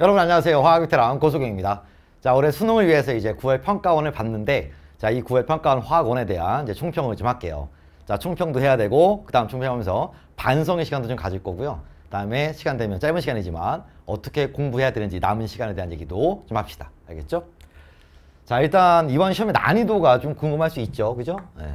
여러분 안녕하세요. 화학비테랑 고소경입니다 자, 올해 수능을 위해서 이제 9월 평가원을 봤는데 자, 이 9월 평가원 화학원에 대한 이제 총평을 좀 할게요. 자, 총평도 해야 되고 그다음 총평하면서 반성의 시간도 좀 가질 거고요. 그다음에 시간 되면 짧은 시간이지만 어떻게 공부해야 되는지 남은 시간에 대한 얘기도 좀 합시다. 알겠죠? 자, 일단 이번 시험의 난이도가 좀 궁금할 수 있죠. 그죠? 네.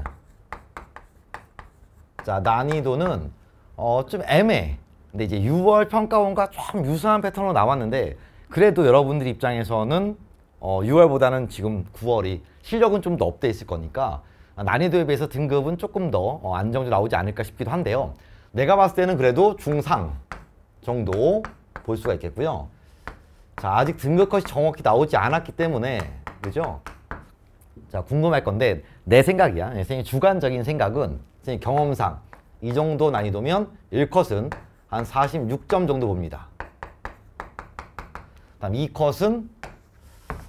자, 난이도는 어, 좀 애매해. 근데 이제 6월 평가원과 좀 유사한 패턴으로 나왔는데 그래도 여러분들 입장에서는 어, 6월보다는 지금 9월이 실력은 좀 더 업돼 있을 거니까 난이도에 비해서 등급은 조금 더 어, 안정적으로 나오지 않을까 싶기도 한데요. 내가 봤을 때는 그래도 중상 정도 볼 수가 있겠고요. 자, 아직 등급컷이 정확히 나오지 않았기 때문에 그죠? 자, 궁금할 건데 내 생각이야. 선생님 주관적인 생각은 선생님 경험상 이 정도 난이도면 1컷은 한 46점 정도 봅니다. 다음 이 컷은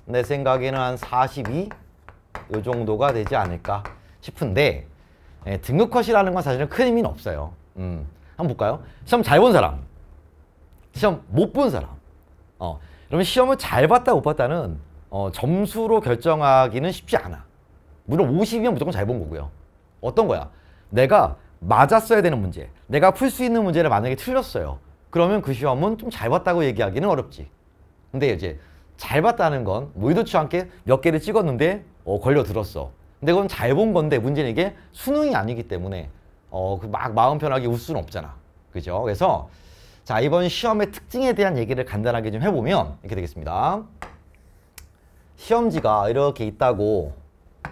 내 생각에는 한 42? 요 정도가 되지 않을까 싶은데 예, 등급 컷이라는 건 사실은 큰 의미는 없어요. 음, 한번 볼까요? 시험 잘 본 사람, 시험 못 본 사람. 어, 그러면 시험을 잘 봤다 못 봤다는 어, 점수로 결정하기는 쉽지 않아. 물론 50이면 무조건 잘 본 거고요. 어떤 거야? 내가 맞았어야 되는 문제 내가 풀 수 있는 문제를 만약에 틀렸어요 그러면 그 시험은 좀 잘 봤다고 얘기하기는 어렵지 근데 이제 잘 봤다는 건 의도치 않게 몇 개를 찍었는데 어, 걸려들었어 근데 그건 잘 본 건데 문제는 이게 수능이 아니기 때문에 어, 그 막 마음 편하게 울 수는 없잖아 그죠 그래서 자 이번 시험의 특징에 대한 얘기를 간단하게 좀 해보면 이렇게 되겠습니다 시험지가 이렇게 있다고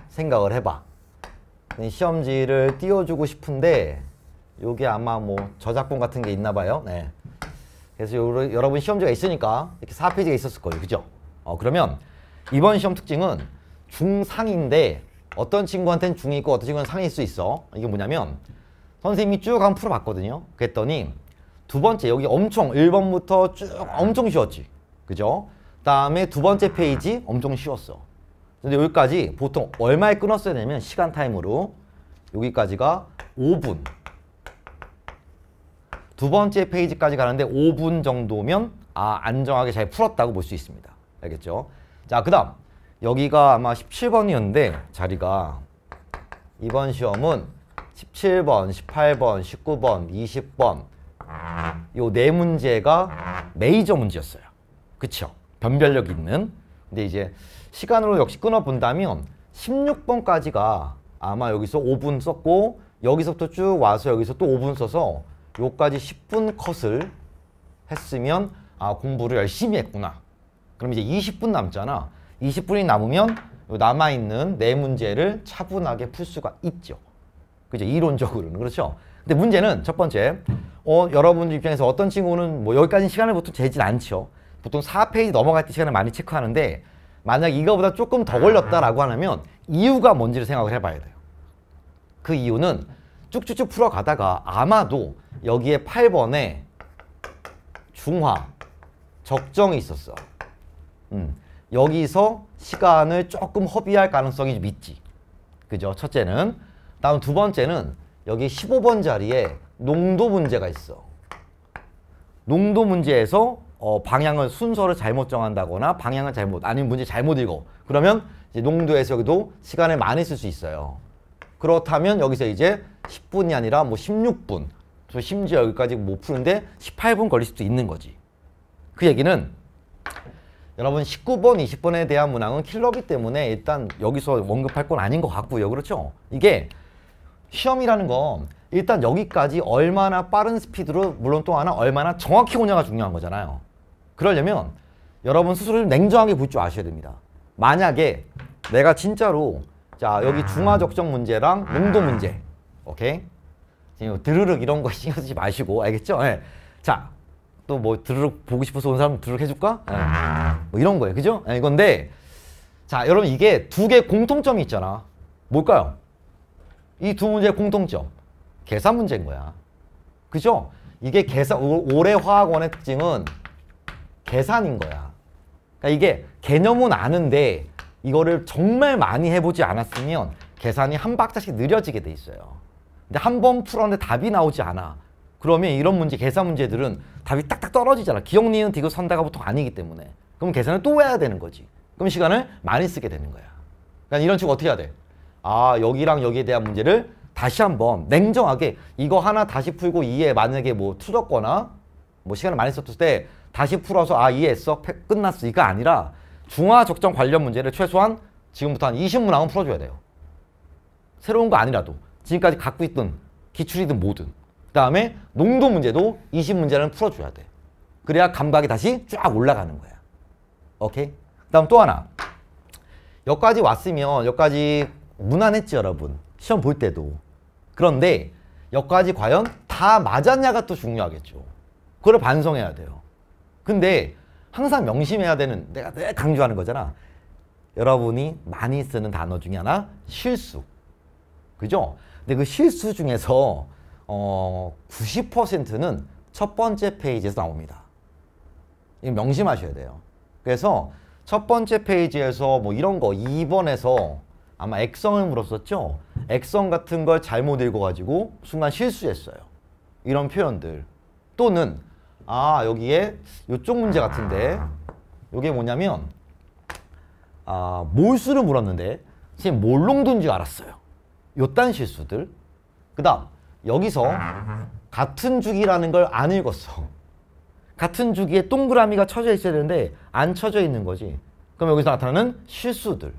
생각을 해봐 시험지를 띄워주고 싶은데 여기 아마 뭐 저작권 같은 게 있나 봐요. 네. 그래서 요, 여러분 시험지가 있으니까 이렇게 4페이지가 있었을 거예요. 그죠? 어, 그러면 이번 시험 특징은 중상인데 어떤 친구한테는 중이 있고 어떤 친구는 상일 수 있어. 이게 뭐냐면 선생님이 쭉 한번 풀어봤거든요. 그랬더니 두 번째 여기 엄청 1번부터 쭉 엄청 쉬웠지. 그죠? 다음에 두 번째 페이지 엄청 쉬웠어. 근데 여기까지 보통 얼마에 끊었어야 되냐면 시간 타임으로 여기까지가 5분 두 번째 페이지까지 가는데 5분 정도면 아 안정하게 잘 풀었다고 볼 수 있습니다. 알겠죠? 자, 그 다음 여기가 아마 17번이었는데 자리가 이번 시험은 17번, 18번, 19번, 20번 요 네 문제가 메이저 문제였어요. 그쵸? 변별력 있는 근데 이제 시간으로 역시 끊어본다면 16번까지가 아마 여기서 5분 썼고 여기서부터 쭉 와서 여기서 또 5분 써서 요까지 10분 컷을 했으면 아 공부를 열심히 했구나 그럼 이제 20분 남잖아 20분이 남으면 남아있는 네 문제를 차분하게 풀 수가 있죠 그죠 이론적으로는 그렇죠 근데 문제는 첫 번째 어 여러분 입장에서 어떤 친구는 뭐 여기까지 시간을 보통 재진 않죠 보통 4페이지 넘어갈 때 시간을 많이 체크하는데 만약 이거보다 조금 더 걸렸다라고 하면 이유가 뭔지를 생각을 해봐야 돼요. 그 이유는 쭉쭉쭉 풀어가다가 아마도 여기에 8번에 중화, 적정이 있었어. 음, 여기서 시간을 조금 허비할 가능성이 좀 있지. 그죠? 첫째는. 다음 두 번째는 여기 15번 자리에 농도 문제가 있어. 농도 문제에서 어, 방향을 순서를 잘못 정한다거나 방향을 잘못 아니면 문제 잘못 읽어 그러면 이제 농도 해석에도 시간을 많이 쓸 수 있어요 그렇다면 여기서 이제 10분이 아니라 뭐 16분 심지어 여기까지 못 뭐 푸는데 18분 걸릴 수도 있는 거지 그 얘기는 여러분 19번 20번에 대한 문항은 킬러기 때문에 일단 여기서 언급할 건 아닌 것 같고요 그렇죠 이게 시험이라는 건 일단 여기까지 얼마나 빠른 스피드로 물론 또 하나 얼마나 정확히 오냐가 중요한 거잖아요 그러려면 여러분 스스로 좀 냉정하게 볼 줄 아셔야 됩니다. 만약에 내가 진짜로 자 여기 중화 적정 문제랑 농도 문제 오케이 지금 드르륵 이런 거 신경 쓰지 마시고 알겠죠? 네. 예. 자또 뭐 드르륵 보고 싶어서 온 사람 드르륵 해줄까? 네. 뭐 이런 거예요, 그죠? 네, 이건데 자 여러분 이게 두 개 공통점이 있잖아. 뭘까요? 이 두 문제의 공통점 계산 문제인 거야. 그죠? 이게 계산 올해 화학원의 특징은 계산인 거야. 그러니까 이게 개념은 아는데 이거를 정말 많이 해보지 않았으면 계산이 한 박자씩 느려지게 돼 있어요. 근데 한 번 풀었는데 답이 나오지 않아. 그러면 이런 문제, 계산 문제들은 답이 딱딱 떨어지잖아. 기억, 니는 디귿, 선다가 보통 아니기 때문에. 그럼 계산을 또 해야 되는 거지. 그럼 시간을 많이 쓰게 되는 거야. 그러니까 이런 식으로 어떻게 해야 돼? 아, 여기랑 여기에 대한 문제를 다시 한번 냉정하게 이거 하나 다시 풀고 이에 만약에 뭐 틀렸거나 뭐 시간을 많이 썼을 때 다시 풀어서 아 이해했어 끝났어 이거 아니라 중화 적정 관련 문제를 최소한 지금부터 한 20문항은 풀어줘야 돼요. 새로운 거 아니라도 지금까지 갖고 있던 기출이든 뭐든 그 다음에 농도 문제도 20문제는 풀어줘야 돼. 그래야 감각이 다시 쫙 올라가는 거야. 오케이? 그 다음 또 하나 여기까지 왔으면 여기까지 무난했지 여러분 시험 볼 때도 그런데 여기까지 과연 다 맞았냐가 또 중요하겠죠. 그걸 반성해야 돼요. 근데 항상 명심해야 되는 내가 늘 강조하는 거잖아. 여러분이 많이 쓰는 단어 중에 하나 실수. 그죠? 근데 그 실수 중에서 어 90%는 첫 번째 페이지에서 나옵니다. 이거 명심하셔야 돼요. 그래서 첫 번째 페이지에서 뭐 이런 거 2번에서 아마 액성을 물었었죠? 액성 같은 걸 잘못 읽어가지고 순간 실수했어요. 이런 표현들 또는 아 여기에 이쪽 문제 같은데 이게 뭐냐면 아 몰수를 물었는데 지금 몰롱도인 줄 알았어요 요딴 실수들 그 다음 여기서 같은 주기라는 걸 안 읽었어 같은 주기에 동그라미가 쳐져 있어야 되는데 안 쳐져 있는 거지 그럼 여기서 나타나는 실수들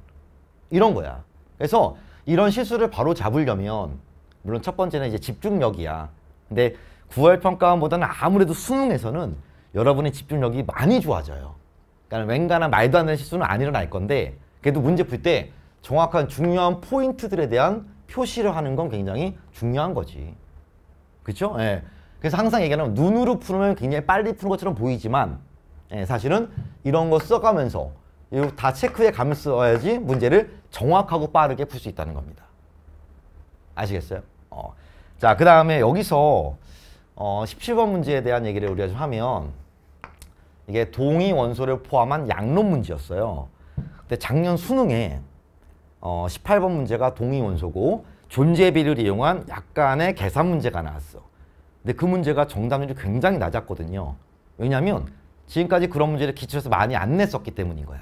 이런 거야 그래서 이런 실수를 바로 잡으려면 물론 첫 번째는 이제 집중력이야 근데 9월 평가원보다는 아무래도 수능에서는 여러분의 집중력이 많이 좋아져요. 그러니까 웬가나 말도 안 되는 실수는 안 일어날 건데 그래도 문제 풀 때 정확한 중요한 포인트들에 대한 표시를 하는 건 굉장히 중요한 거지. 그렇죠? 예. 그래서 항상 얘기하는 눈으로 풀면 굉장히 빨리 푸는 것처럼 보이지만 예, 사실은 이런 거 써가면서 다 체크해 가면서 야지 문제를 정확하고 빠르게 풀 수 있다는 겁니다. 아시겠어요? 어. 자, 그 다음에 여기서 어, 17번 문제에 대한 얘기를 우리가 좀 하면 이게 동의 원소를 포함한 양론 문제였어요. 근데 작년 수능에 어, 18번 문제가 동의 원소고 존재비를 이용한 약간의 계산 문제가 나왔어. 근데 그 문제가 정답률이 굉장히 낮았거든요. 왜냐하면 지금까지 그런 문제를 기출에서 많이 안 냈었기 때문인 거야.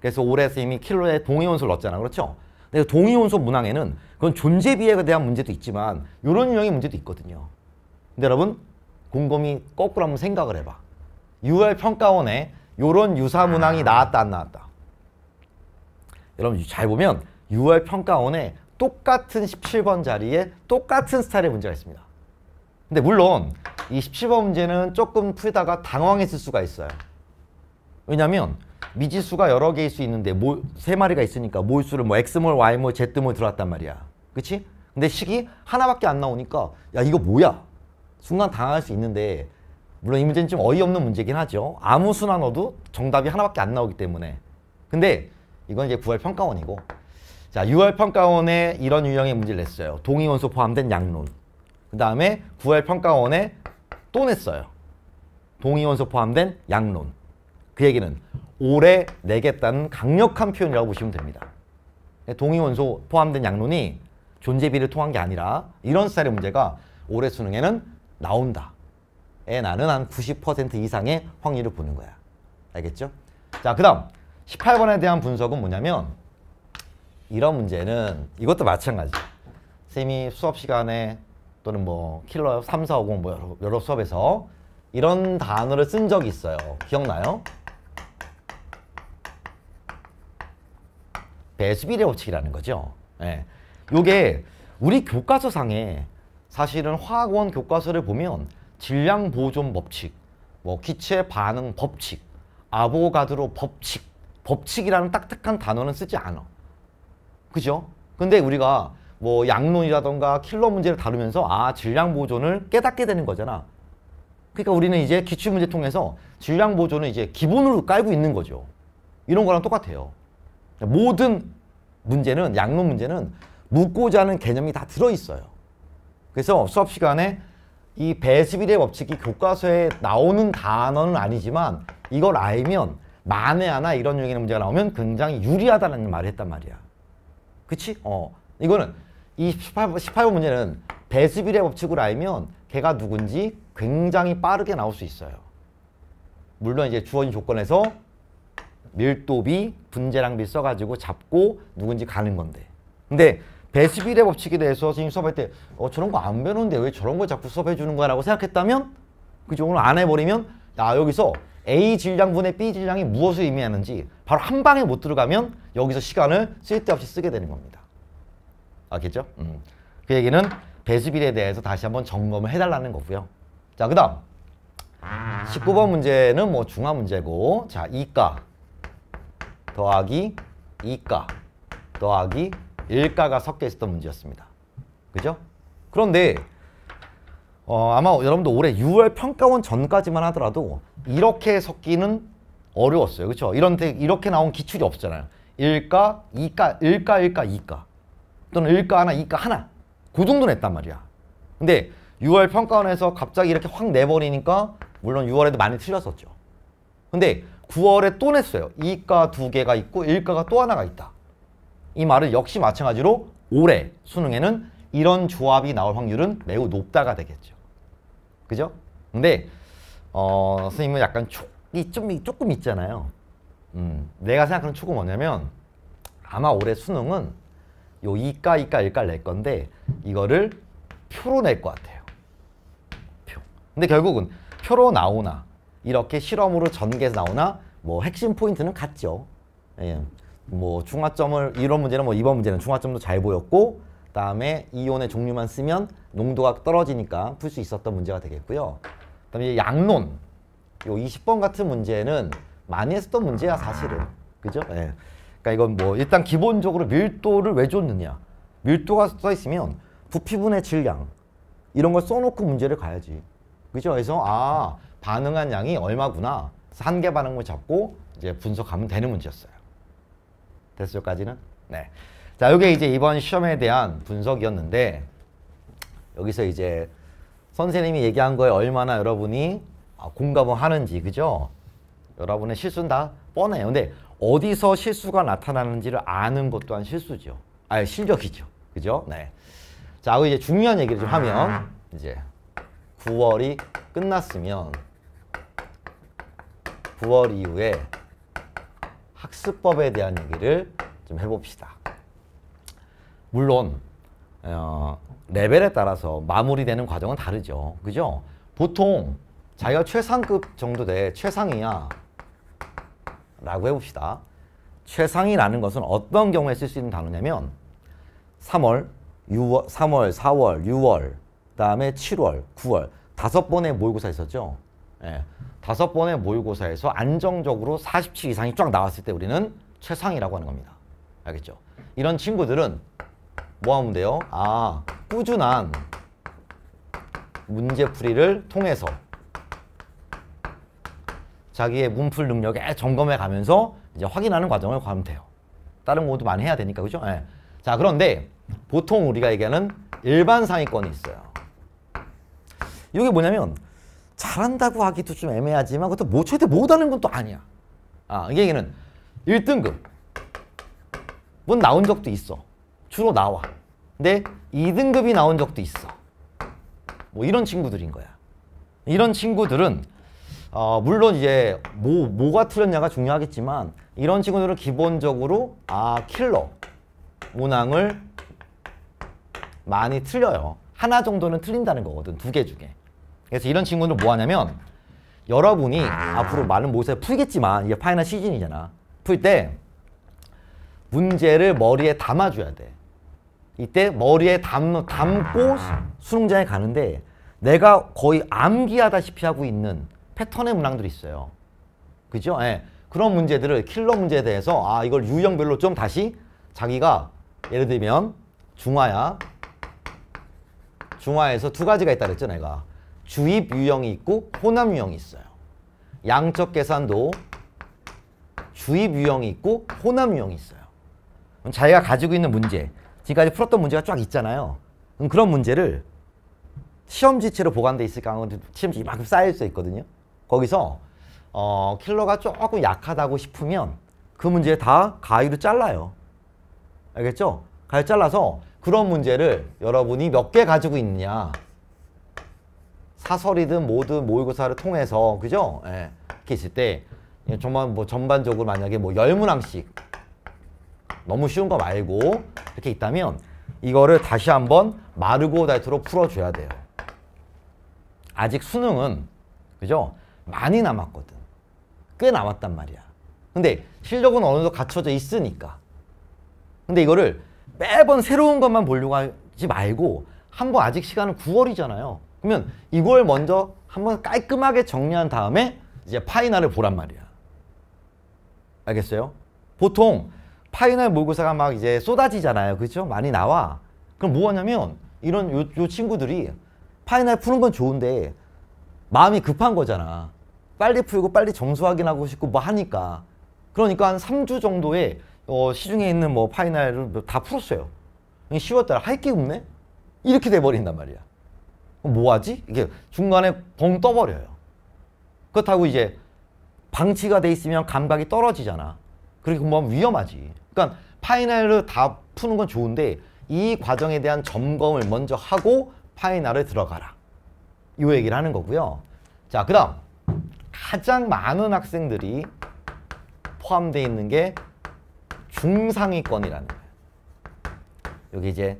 그래서 올해 선생님이 킬로에 동의 원소를 넣었잖아. 그렇죠? 근데 그 동의 원소 문항에는 그런 존재비에 대한 문제도 있지만 이런 유형의 문제도 있거든요. 근데 여러분 곰곰이 거꾸로 한번 생각을 해봐. 6월 평가원에 요런 유사 문항이 아. 나왔다 안 나왔다. 여러분 잘 보면 6월 평가원에 똑같은 17번 자리에 똑같은 스타일의 문제가 있습니다. 근데 물론 이 17번 문제는 조금 풀다가 당황했을 수가 있어요. 왜냐면 미지수가 여러 개일 수 있는데 모, 세 마리가 있으니까 모수를뭐 X몰, Y몰, Z몰 들어왔단 말이야. 그치? 근데 식이 하나밖에 안 나오니까 야 이거 뭐야? 순간 당할 수 있는데 물론 이 문제는 좀 어이없는 문제긴 하죠. 아무 순환어도 정답이 하나밖에 안 나오기 때문에. 근데 이건 이제 9월 평가원이고 자 6월 평가원에 이런 유형의 문제를 냈어요. 동의 원소 포함된 양론. 그 다음에 9월 평가원에 또 냈어요. 동의 원소 포함된 양론. 그 얘기는 올해 내겠다는 강력한 표현이라고 보시면 됩니다. 동의 원소 포함된 양론이 존재비를 통한 게 아니라 이런 스타일의 문제가 올해 수능에는 나온다. 에 나는 한 90% 이상의 확률을 보는 거야. 알겠죠? 자, 그 다음 18번에 대한 분석은 뭐냐면 이런 문제는 이것도 마찬가지. 쌤이 수업 시간에 또는 뭐 킬러 3, 4, 5, 0뭐 여러, 여러 수업에서 이런 단어를 쓴 적이 있어요. 기억나요? 배수비례 법칙이라는 거죠. 예. 요게 우리 교과서상에 사실은 화학원 교과서를 보면 질량 보존 법칙, 뭐 기체 반응 법칙, 아보가드로 법칙, 법칙이라는 딱딱한 단어는 쓰지 않아. 그죠? 근데 우리가 뭐 양론이라던가 킬러 문제를 다루면서 아 질량 보존을 깨닫게 되는 거잖아. 그러니까 우리는 이제 기출 문제 통해서 질량 보존을 이제 기본으로 깔고 있는 거죠. 이런 거랑 똑같아요. 그러니까 모든 문제는 양론 문제는 묻고자 하는 개념이 다 들어있어요. 그래서 수업 시간에 이 배수비례 법칙이 교과서에 나오는 단어는 아니지만 이걸 알면 만에 하나 이런 유형의 문제가 나오면 굉장히 유리하다는 말을 했단 말이야. 그치? 어. 이거는 이 18, 18번 문제는 배수비례 법칙을 알면 걔가 누군지 굉장히 빠르게 나올 수 있어요. 물론 이제 주어진 조건에서 밀도비, 분재량비 써가지고 잡고 누군지 가는 건데. 근데 배수비례 법칙에 대해서 선생님 수업할 때 어, 저런 거 안 배우는데 왜 저런 걸 자꾸 수업해 주는 거야 라고 생각했다면 그죠? 오늘 안 해버리면 나 아, 여기서 A 질량분의 B 질량이 무엇을 의미하는지 바로 한 방에 못 들어가면 여기서 시간을 쓸데없이 쓰게 되는 겁니다. 알겠죠? 음. 그 얘기는 배수비에 대해서 다시 한번 점검을 해달라는 거고요. 자, 그 다음 19번 문제는 뭐 중화 문제고 자, 이가 더하기 이가 더하기 일가가 섞여 있었던 문제였습니다. 그죠? 그런데 어, 아마 여러분도 올해 6월 평가원 전까지만 하더라도 이렇게 섞기는 어려웠어요. 그렇죠? 이런 데 이렇게 나온 기출이 없잖아요. 일가, 이가, 일가, 일가, 이가 또는 일가 하나, 이가 하나 그 정도 냈단 말이야. 근데 6월 평가원에서 갑자기 이렇게 확 내버리니까 물론 6월에도 많이 틀렸었죠. 근데 9월에 또 냈어요. 이가 두 개가 있고 일가가 또 하나가 있다. 이 말은 역시 마찬가지로 올해 수능에는 이런 조합이 나올 확률은 매우 높다가 되겠죠. 그죠? 근데 어, 선생님은 약간 촉이 좀 조금 있잖아요. 음, 내가 생각하는 촉은 뭐냐면 아마 올해 수능은 요 이과 이과 일과 낼 건데 이거를 표로 낼 것 같아요. 표. 근데 결국은 표로 나오나 이렇게 실험으로 전개해서 나오나 뭐 핵심 포인트는 같죠. 예. 뭐 중화점을 이런 문제는 뭐 이번 문제는 중화점도 잘 보였고 그다음에 이온의 종류만 쓰면 농도가 떨어지니까 풀 수 있었던 문제가 되겠고요. 그다음에 양론 요 20번 같은 문제는 많이 했었던 문제야 사실은 그죠? 예. 네. 그러니까 이건 뭐 일단 기본적으로 밀도를 왜 줬느냐 밀도가 써 있으면 부피분의 질량 이런 걸 써놓고 문제를 가야지 그죠? 그래서 아 반응한 양이 얼마구나 한계 반응을 잡고 이제 분석하면 되는 문제였어요. 됐어요, 까지는? 네. 자, 이게 이제 이번 시험에 대한 분석이었는데 여기서 이제 선생님이 얘기한 거에 얼마나 여러분이 아, 공감을 하는지, 그죠? 여러분의 실수는 다 뻔해요. 근데 어디서 실수가 나타나는지를 아는 것 또한 실수죠. 아, 실력이죠. 그죠? 네. 자, 하고 이제 중요한 얘기를 좀 하면 이제 9월이 끝났으면 9월 이후에 학습법에 대한 얘기를 좀 해봅시다. 물론 어, 레벨에 따라서 마무리되는 과정은 다르죠. 그죠? 보통 자기가 최상급 정도 돼 최상이야 라고 해봅시다. 최상이라는 것은 어떤 경우에 쓸 수 있는 단어냐면 3월, 6월, 3월, 4월, 6월, 그다음에 7월, 9월 다섯 번의 모의고사 있었죠. 예. 다섯 번의 모의고사에서 안정적으로 40치 이상이 쫙 나왔을 때 우리는 최상이라고 하는 겁니다. 알겠죠? 이런 친구들은 뭐 하면 돼요? 아, 꾸준한 문제풀이를 통해서 자기의 문풀 능력에 점검해 가면서 이제 확인하는 과정을 가면 돼요. 다른 공부도 많이 해야 되니까 그죠? 예. 자 그런데 보통 우리가 얘기하는 일반 상위권이 있어요. 이게 뭐냐면 잘한다고 하기도 좀 애매하지만 그것도 뭐 최대 못하는 건 또 아니야. 아, 이 얘기는 1등급. 문 뭐 나온 적도 있어. 주로 나와. 근데 2등급이 나온 적도 있어. 뭐 이런 친구들인 거야. 이런 친구들은 어, 물론 이제 뭐, 뭐가 틀렸냐가 중요하겠지만 이런 친구들은 기본적으로 아 킬러, 모낭을 많이 틀려요. 하나 정도는 틀린다는 거거든, 두 개 중에. 그래서 이런 친구들 뭐 하냐면 여러분이 아. 앞으로 많은 모습을 풀겠지만 이게 파이널 시즌이잖아. 풀 때 문제를 머리에 담아줘야 돼. 이때 머리에 담, 담고 아. 수능장에 가는데 내가 거의 암기하다시피 하고 있는 패턴의 문항들이 있어요. 그죠? 예. 그런 문제들을 킬러 문제에 대해서 아 이걸 유형별로 좀 다시 자기가 예를 들면 중화야 중화에서 두 가지가 있다 그랬죠 내가 주입 유형이 있고 혼합 유형이 있어요. 양적 계산도 주입 유형이 있고 혼합 유형이 있어요. 그럼 자기가 가지고 있는 문제, 지금까지 풀었던 문제가 쫙 있잖아요. 그럼 그런 문제를 시험 지체로 보관돼 있을 가능한 시험지 이만큼 쌓일수 있거든요. 거기서 어, 킬러가 조금 약하다고 싶으면 그 문제를 다 가위로 잘라요. 알겠죠? 가위 잘라서 그런 문제를 여러분이 몇 개 가지고 있느냐 사설이든 뭐든 모의고사를 통해서 그죠? 예. 이렇게 있을 때 예, 정말 뭐 전반적으로 만약에 뭐 열문항씩 너무 쉬운 거 말고 이렇게 있다면 이거를 다시 한번 마르고 다이트로 풀어줘야 돼요. 아직 수능은 그죠? 많이 남았거든. 꽤 남았단 말이야. 근데 실력은 어느 정도 갖춰져 있으니까. 근데 이거를 매번 새로운 것만 보려고 하지 말고 한 번 아직 시간은 9월이잖아요. 그러면 이걸 먼저 한 번 깔끔하게 정리한 다음에 이제 파이널을 보란 말이야. 알겠어요? 보통 파이널 모의고사가 막 이제 쏟아지잖아요. 그렇죠? 많이 나와. 그럼 뭐하냐면 이런 요, 요 친구들이 파이널 푸는 건 좋은데 마음이 급한 거잖아. 빨리 풀고 빨리 점수 확인하고 싶고 뭐 하니까. 그러니까 한 3주 정도에 어, 시중에 있는 뭐 파이널을 다 풀었어요. 쉬웠월달할게 없네? 이렇게 돼버린단 말이야. 뭐하지? 이게 중간에 봉 떠버려요. 그렇다고 이제 방치가 돼 있으면 감각이 떨어지잖아. 그렇게 공면 위험하지. 그러니까 파이널을 다 푸는 건 좋은데 이 과정에 대한 점검을 먼저 하고 파이널에 들어가라. 이 얘기를 하는 거고요. 자, 그 다음 가장 많은 학생들이 포함되어 있는 게 중상위권이라는 거예요. 여기 이제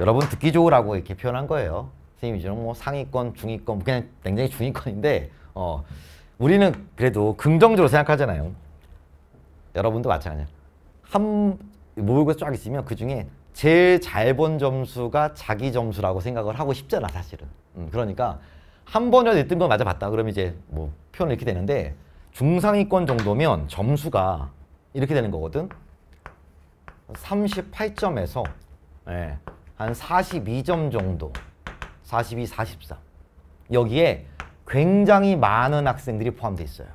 여러분 듣기 좋으라고 이렇게 표현한 거예요. 선생님 이죠뭐 상위권, 중위권, 뭐 그냥 굉장히 중위권인데 어, 우리는 그래도 긍정적으로 생각하잖아요. 여러분도 마찬가지야. 한 모의고사 쫙 있으면 그 중에 제일 잘 본 점수가 자기 점수라고 생각을 하고 싶잖아 사실은. 음, 그러니까 한 번이라도 1등급 맞아봤다 그러면 이제 뭐 표현을 이렇게 되는데 중상위권 정도면 점수가 이렇게 되는 거거든. 38점에서 예, 한 42점 정도 42, 43 여기에 굉장히 많은 학생들이 포함되어 있어요.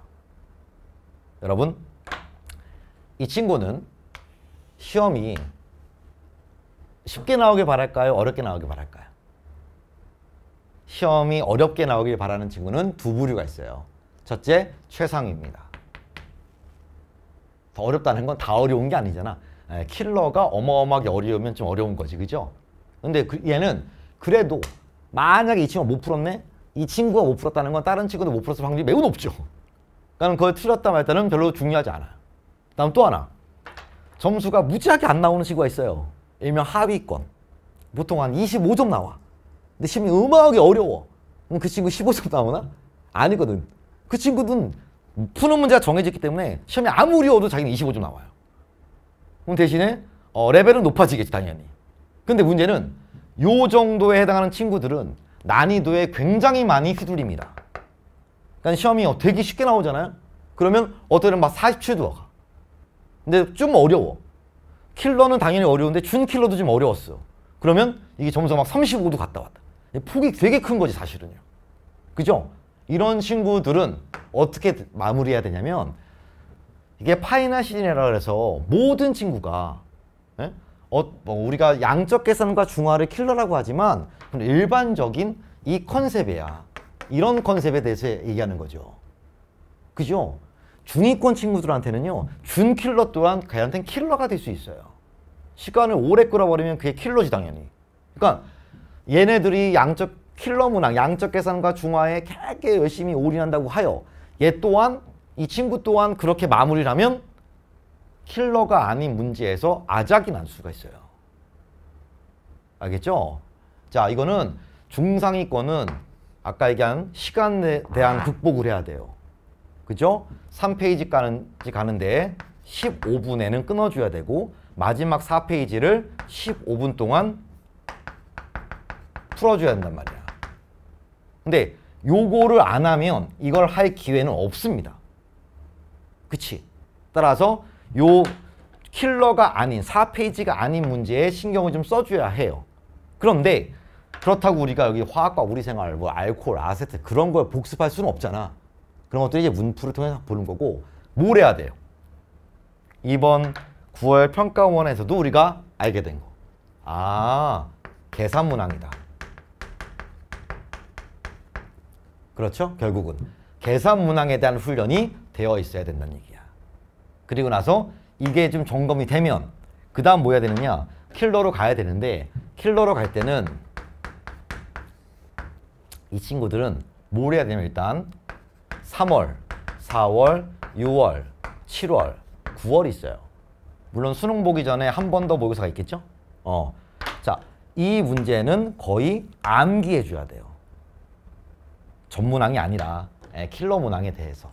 여러분 이 친구는 시험이 쉽게 나오길 바랄까요? 어렵게 나오길 바랄까요? 시험이 어렵게 나오길 바라는 친구는 두 부류가 있어요. 첫째, 최상위입니다. 더 어렵다는 건 다 어려운 게 아니잖아. 예, 킬러가 어마어마하게 어려우면 좀 어려운 거지, 그죠? 근데 그, 얘는 그래도 만약에 이 친구가 못 풀었네? 이 친구가 못 풀었다는 건 다른 친구도 못 풀었을 확률이 매우 높죠. 그러니까 그걸 틀렸다 말했다는 별로 중요하지 않아. 요그 다음 또 하나. 점수가 무지하게 안 나오는 친구가 있어요. 일명 하위권. 보통 한 25점 나와. 근데 시험이 음악이 어려워. 그럼 그 친구 15점 나오나? 아니거든. 그 친구는 푸는 문제가 정해졌기 때문에 시험이 아무리 어려도 자기는 25점 나와요. 그럼 대신에 어, 레벨은 높아지겠지 당연히. 근데 문제는 요 정도에 해당하는 친구들은 난이도에 굉장히 많이 휘둘립니다. 그러니까 시험이 어, 되게 쉽게 나오잖아요. 그러면 어떨 때막 40초 가 근데 좀 어려워. 킬러는 당연히 어려운데 준킬러도 좀 어려웠어. 그러면 이게 점수가 막 35도 갔다 왔다. 폭이 되게 큰 거지 사실은요. 그죠? 이런 친구들은 어떻게 마무리해야 되냐면 이게 파이널 시즌이라 그래서 모든 친구가 어, 뭐 우리가 양적 계산과 중화를 킬러라고 하지만 일반적인 이 컨셉이야. 이런 컨셉에 대해서 얘기하는 거죠. 그죠? 중위권 친구들한테는요. 준킬러 또한 걔한테 는 킬러가 될 수 있어요. 시간을 오래 끌어버리면 그게 킬러지 당연히. 그러니까 얘네들이 양적 킬러 문항, 양적 계산과 중화에 되게 열심히 올인한다고 하여 얘 또한 이 친구 또한 그렇게 마무리라면 킬러가 아닌 문제에서 아작이 날 수가 있어요. 알겠죠? 자, 이거는 중상위권은 아까 얘기한 시간에 대한 극복을 해야 돼요. 그죠? 3페이지 까지 가는데 15분에는 끊어줘야 되고 마지막 4페이지를 15분 동안 풀어줘야 된단 말이야. 근데 요거를 안 하면 이걸 할 기회는 없습니다. 그치? 따라서 요 킬러가 아닌 4페이지가 아닌 문제에 신경을 좀 써줘야 해요. 그런데 그렇다고 우리가 여기 화학과 우리 생활, 뭐 알코올, 아세트 그런 걸 복습할 수는 없잖아. 그런 것들이 이제 문풀을 통해서 보는 거고 뭘 해야 돼요? 이번 9월 평가원에서도 우리가 알게 된 거. 아, 계산문항이다. 그렇죠? 결국은 계산문항에 대한 훈련이 되어 있어야 된다는 얘기예요. 그리고 나서 이게 좀 점검이 되면 그 다음 뭐 해야 되느냐 킬러로 가야 되는데 킬러로 갈 때는 이 친구들은 뭘 해야 되냐면 일단 3월, 4월, 6월, 7월, 9월 있어요. 물론 수능 보기 전에 한 번 더 모의고사가 있겠죠? 어. 자, 이 문제는 거의 암기해 줘야 돼요. 전문항이 아니라 에, 예, 킬러 문항에 대해서.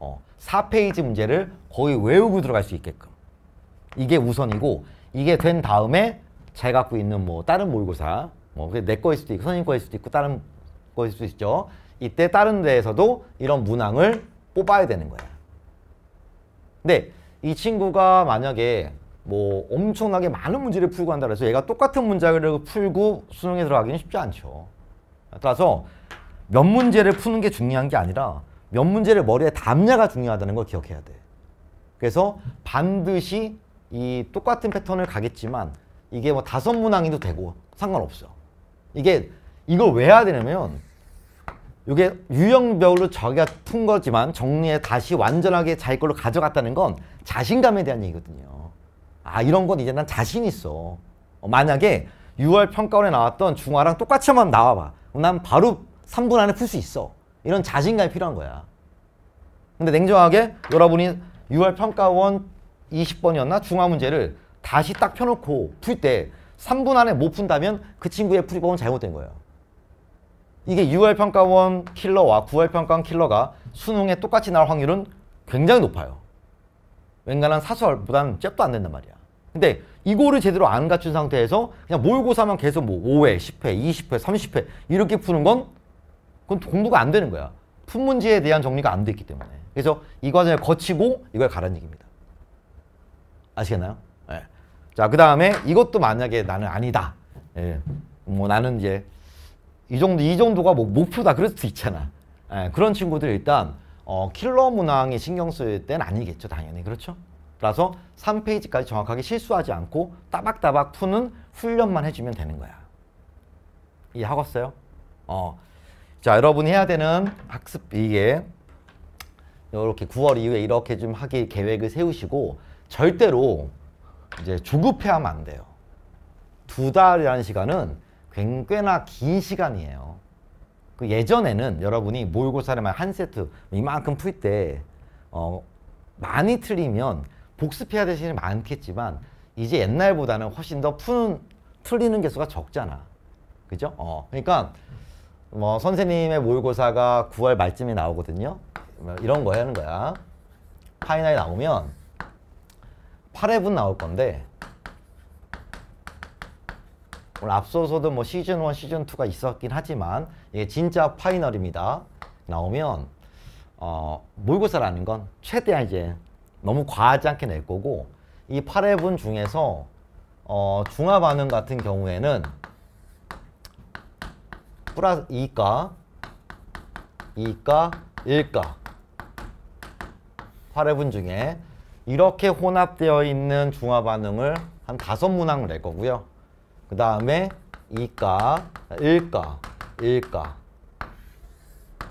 어, 4페이지 문제를 거의 외우고 들어갈 수 있게끔 이게 우선이고 이게 된 다음에 제가 갖고 있는 뭐 다른 모의고사 뭐내 거일 수도 있고 선생님 거일 수도 있고 다른 거일 수도 있죠. 이때 다른 데에서도 이런 문항을 뽑아야 되는 거야. 근데 이 친구가 만약에 뭐 엄청나게 많은 문제를 풀고 한다 고해서 얘가 똑같은 문제를 풀고 수능에 들어가기는 쉽지 않죠. 따라서 몇 문제를 푸는 게 중요한 게 아니라 몇 문제를 머리에 담냐가 중요하다는 걸 기억해야 돼. 그래서 반드시 이 똑같은 패턴을 가겠지만 이게 뭐 다섯 문항이도 되고 상관없어. 이게 이걸 왜 해야 되냐면 이게 유형별로 자기가 푼 거지만 정리해 다시 완전하게 자기 걸로 가져갔다는 건 자신감에 대한 얘기거든요. 아 이런 건 이제 난 자신 있어. 어, 만약에 6월 평가원에 나왔던 중화랑 똑같이 한번 나와봐. 난 바로 3분 안에 풀 수 있어. 이런 자신감이 필요한 거야. 근데 냉정하게 여러분이 6월 평가원 20번이었나? 중화 문제를 다시 딱 펴놓고 풀 때 3분 안에 못 푼다면 그 친구의 풀이법은 잘못된 거예요. 이게 6월 평가원 킬러와 9월 평가원 킬러가 수능에 똑같이 나올 확률은 굉장히 높아요. 웬간한 사설보다는 잽도 안 된단 말이야. 근데 이거를 제대로 안 갖춘 상태에서 그냥 몰고사만 계속 뭐 5회, 10회, 20회, 30회 이렇게 푸는 건 그건 공부가 안 되는 거야. 품 문제에 대한 정리가 안 됐기 때문에. 그래서 이 과정을 거치고 이걸 가란 얘기입니다. 아시겠나요? 네. 자, 그 다음에 이것도 만약에 나는 아니다. 예. 뭐 나는 이제 이 정도, 이 정도가 뭐 목표다. 그럴 수도 있잖아. 예. 그런 친구들 일단 어, 킬러 문항이 신경 쓸 때는 아니겠죠. 당연히. 그렇죠? 그래서 3페이지까지 정확하게 실수하지 않고 따박따박 푸는 훈련만 해주면 되는 거야. 이해하겠어요? 어, 자 여러분이 해야 되는 학습 이게 이렇게 9월 이후에 이렇게 좀 하기 계획을 세우시고 절대로 이제 조급해하면 안 돼요. 두 달이라는 시간은 꽤나 긴 시간이에요. 그 예전에는 여러분이 모의고사를한 세트 이만큼 풀 때 어, 많이 틀리면 복습해야 될 시간이 많겠지만 이제 옛날보다는 훨씬 더 푸는 틀리는 개수가 적잖아. 그죠? 어, 그러니까 뭐 선생님의 모의고사가 9월 말쯤에 나오거든요. 뭐 이런 거 하는 거야. 파이널이 나오면 8회분 나올 건데 오늘 앞서서도 뭐 시즌 1, 시즌 2가 있었긴 하지만 이게 진짜 파이널입니다. 나오면 어, 모의고사라는 건 최대한 이제 너무 과하지 않게 낼 거고 이 8회분 중에서 어, 중화 반응 같은 경우에는 플러스 2가 2가 1가 8회분 중에 이렇게 혼합되어 있는 중화반응을 한 다섯 문항을 낼 거고요. 그 다음에 2가 1가 1가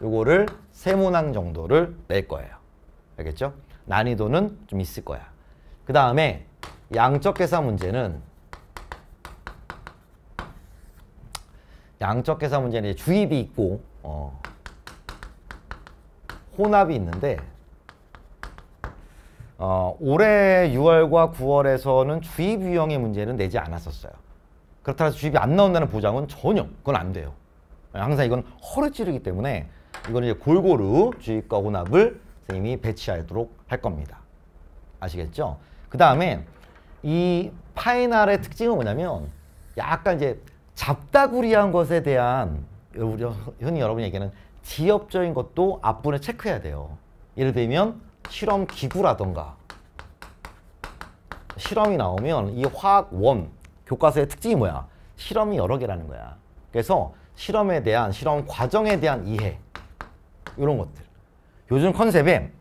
요거를 세 문항 정도를 낼 거예요. 알겠죠? 난이도는 좀 있을 거야. 그 다음에 양적 계산 문제는 양적 계산 문제는 주입이 있고 어, 혼합이 있는데 어, 올해 6월과 9월에서는 주입 유형의 문제는 내지 않았었어요. 그렇다고 해서 주입이 안 나온다는 보장은 전혀 그건 안 돼요. 항상 이건 허를 찌르기 때문에 이건 이제 골고루 주입과 혼합을 선생님이 배치하도록 할 겁니다. 아시겠죠? 그 다음에 이 파이널의 특징은 뭐냐면 약간 이제 잡다구리한 것에 대한 우리 흔히 여러분 얘기하는 지엽적인 것도 앞분에 체크해야 돼요. 예를 들면 실험 기구라던가 실험이 나오면 이 화학 원 교과서의 특징이 뭐야? 실험이 여러 개라는 거야. 그래서 실험에 대한 실험 과정에 대한 이해 이런 것들 요즘 컨셉에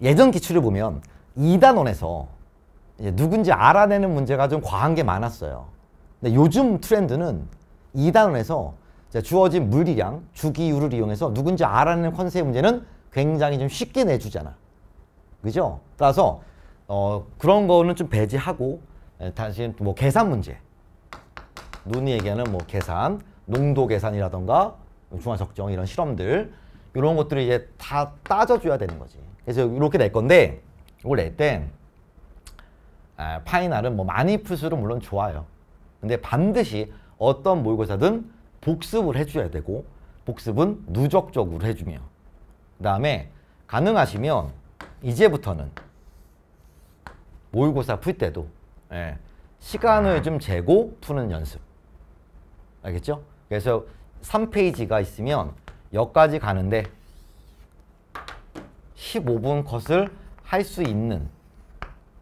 예전 기출을 보면 이단원에서 누군지 알아내는 문제가 좀 과한 게 많았어요. 근데 네, 요즘 트렌드는 2단원에서 주어진 물리량, 주기율을 이용해서 누군지 알아내는 컨셉 문제는 굉장히 좀 쉽게 내주잖아. 그죠? 따라서 어, 그런 거는 좀 배제하고 예, 다시 뭐 계산 문제. 눈이 얘기하는 뭐 계산, 농도 계산이라던가 중화 적정 이런 실험들 이런 것들을 이제 다 따져줘야 되는 거지. 그래서 이렇게 낼 건데 이걸 낼때 아, 파이널은 뭐 많이 풀수록 물론 좋아요. 근데 반드시 어떤 모의고사든 복습을 해줘야 되고 복습은 누적적으로 해주며 그 다음에 가능하시면 이제부터는 모의고사 풀 때도 예, 시간을 좀 재고 푸는 연습 알겠죠? 그래서 3페이지가 있으면 여기까지 가는데 15분 컷을 할 수 있는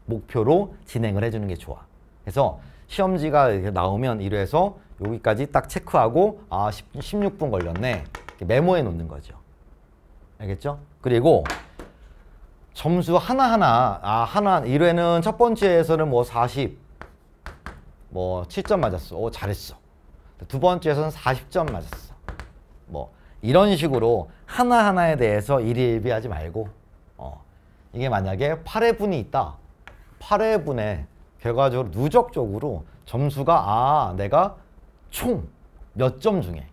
목표로 진행을 해주는 게 좋아. 그래서 시험지가 이렇게 나오면 이래서 여기까지 딱 체크하고 아1 6분 걸렸네 메모해 놓는 거죠 알겠죠? 그리고 점수 하나하나 아 하나 1회는 첫 번째에서는 뭐 40, 뭐 7점 맞았어 오 잘했어 두 번째에서는 40점 맞았어 뭐 이런 식으로 하나하나에 대해서 일일비하지 말고 어, 이게 만약에 8회분이 있다 8회분에 결과적으로 누적적으로 점수가 아 내가 총 몇 점 중에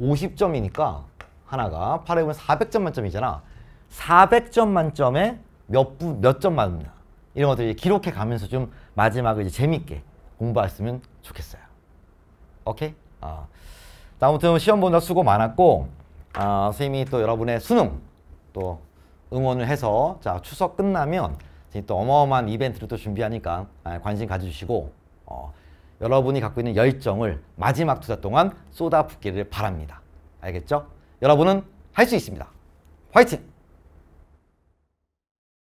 50점이니까 하나가 8에 보면 400점 만점이잖아. 400점 만점에 몇몇점 맞느냐 이런 것들을 기록해 가면서 좀 마지막을 이제 재밌게 공부했으면 좋겠어요. 오케이? 아. 아무튼 시험 본다 수고 많았고 아, 선생님이 또 여러분의 수능 또 응원을 해서 자 추석 끝나면 또 어마어마한 이벤트를 또 준비하니까 아, 관심 가져주시고 어, 여러분이 갖고 있는 열정을 마지막 투자 동안 쏟아붓기를 바랍니다. 알겠죠? 여러분은 할 수 있습니다. 화이팅!